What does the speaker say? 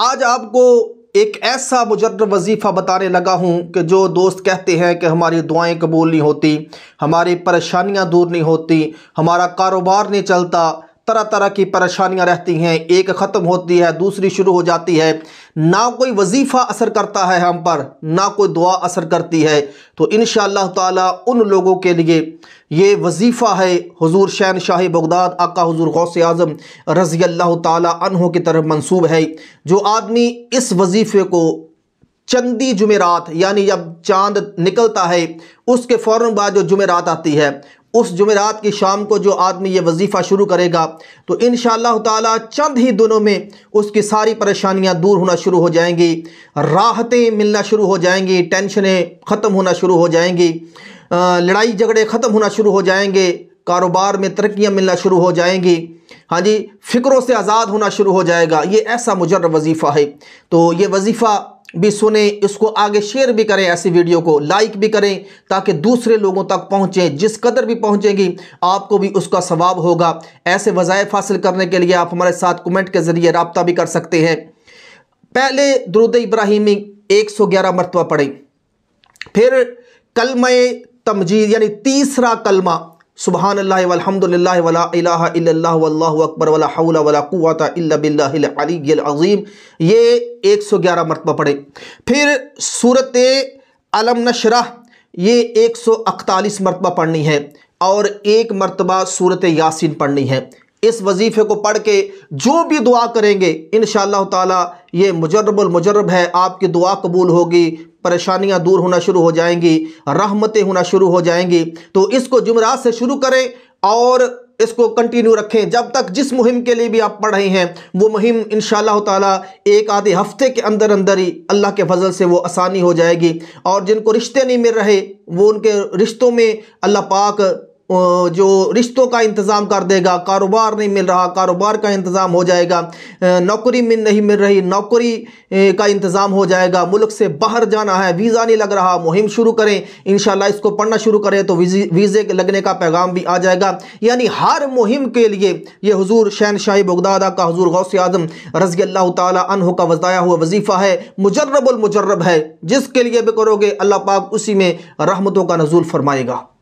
आज आपको एक ऐसा मुजर्र वजीफ़ा बताने लगा हूँ कि जो दोस्त कहते हैं कि हमारी दुआएं कबूल नहीं होती हमारी परेशानियां दूर नहीं होती हमारा कारोबार नहीं चलता तरह तरह की परेशानियां रहती हैं एक ख़त्म होती है दूसरी शुरू हो जाती है ना कोई वजीफ़ा असर करता है हम पर ना कोई दुआ असर करती है तो इन ताला उन लोगों के लिए ये वजीफ़ा है हजूर शहन शाह बगदाद आका हजूर गौसे आज़म रज़ी अल्लाह तहों की तरफ मनसूब है जो आदमी इस वजीफ़े को चंदी जुमेरात यानी जब चांद निकलता है उसके फ़ौर बाद जो जुमेरात आती है उस जुमेरात की शाम को जो आदमी ये वजीफ़ा शुरू करेगा तो इन शाह चंद ही दिनों में उसकी सारी परेशानियाँ दूर होना शुरू हो जाएंगी राहतें मिलना शुरू हो जाएंगी टेंशनें ख़त्म होना शुरू हो जाएंगी लड़ाई झगड़े ख़त्म होना शुरू हो जाएंगे कारोबार में तरक्याँ मिलना शुरू हो जाएंगी हाँ जी फ़िक्रों से आज़ाद होना शुरू हो जाएगा ये ऐसा मुजर वजीफ़ा है तो ये वजीफ़ा भी सुने इसको आगे शेयर भी करें ऐसी वीडियो को लाइक भी करें ताकि दूसरे लोगों तक पहुँचें जिस कदर भी पहुँचेगी आपको भी उसका सवाब होगा ऐसे वज़ायफ हासिल करने के लिए आप हमारे साथ कमेंट के ज़रिए रबता भी कर सकते हैं पहले द्रुद इब्राहिमी एक सौ ग्यारह मरतबा पढ़ें फिर कलम तमजीद यानी तीसरा कलमा सुबहान अकबर वला ये एक सौ ग्यारह मरतबा पढ़े फिर सूरत अलम नशरा ये एक सौ अकतालीस मरतबा पढ़नी है और एक मरतबा सूरत यासिन पढ़नी है इस वजीफ़े को पढ़ के जो भी दुआ करेंगे इन ताला ये मुजरबुलमजरब है आपकी दुआ कबूल होगी परेशानियां दूर होना शुरू हो जाएंगी रहमतें होना शुरू हो जाएंगी तो इसको जुमरात से शुरू करें और इसको कंटिन्यू रखें जब तक जिस मुहिम के लिए भी आप पढ़ रहे हैं वो मुहिम इन ताला एक आधे हफ्ते के अंदर अंदर ही अल्लाह के फजल से वो आसानी हो जाएगी और जिनको रिश्ते नहीं मिल रहे वो उनके रिश्तों में अल्लाह पाक जो रिश्तों का इंतज़ाम कर देगा कारोबार नहीं मिल रहा कारोबार का इंतज़ाम हो जाएगा नौकरी मिल नहीं मिल रही नौकरी का इंतज़ाम हो जाएगा मुल्क से बाहर जाना है वीज़ा नहीं लग रहा मुहिम शुरू करें इन इसको पढ़ना शुरू करें तो वीज़े लगने का पैगाम भी आ जाएगा यानी हर मुहिम के लिए ये हजूर शहन शाही बगदादा का हजूर गौस आजम रजी अल्लाह तहु का वजाया हुआ वजीफ़ा है मुजरबुलमुजरब है जिसके लिए भी करोगे अल्लाह पाक उसी में रहमतों का नजूल फरमाएगा